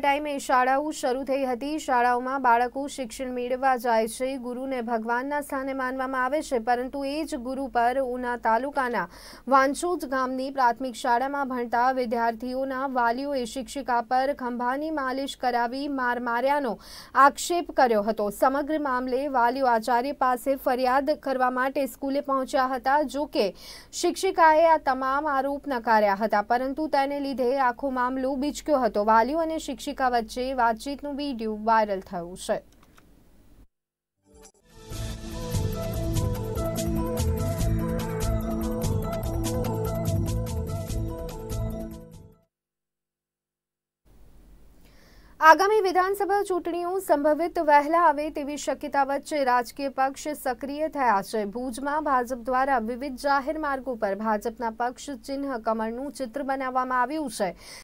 ટાઈમે શાળાઓ શરૂ થઈ હતી શાળાઓમાં બાળકો શિક્ષણ મેળવવા જાય છે ગુરુને ભગવાનના સ્થાને માનવામાં આવે છે પરંતુ એ જ ગુરુ પર ઉના તાલુકાના વાંચોદ ગામની પ્રાથમિક શાળામાં ભણતા વિદ્યાર્થીઓના વાલીઓએ શિક્ષિકા પર ખંભાની માલિશ કરાવી માર માર્યાનો આક્ષેપ કર્યો હતો સમગ્ર મામલે વાલીઓ આચાર્ય પાસે ફરિયાદ કરવા માટે સ્કૂલે પહોંચ્યા હતા જો કે શિક્ષિકાએ આ તમામ આરોપ નકાર્યા હતા પરંતુ તેને લીધે આખો મામલો બીચક્યો હતો વાલીઓ અને શિક્ષક શિક્ષિકા વચ્ચે વાતચીતનું વિડીયો વાયરલ થયું છે આગામી વિધાનસભા ચૂંટણીઓ સંભવિત વહેલા આવે તેવી શક્યતા વચ્ચે રાજકીય પક્ષ સક્રિય થયા છે ભુજમાં ભાજપ દ્વારા વિવિધ જાહેર માર્ગો પર ભાજપના પક્ષ ચિહ્ન કમળનું ચિત્ર બનાવવામાં આવ્યું છે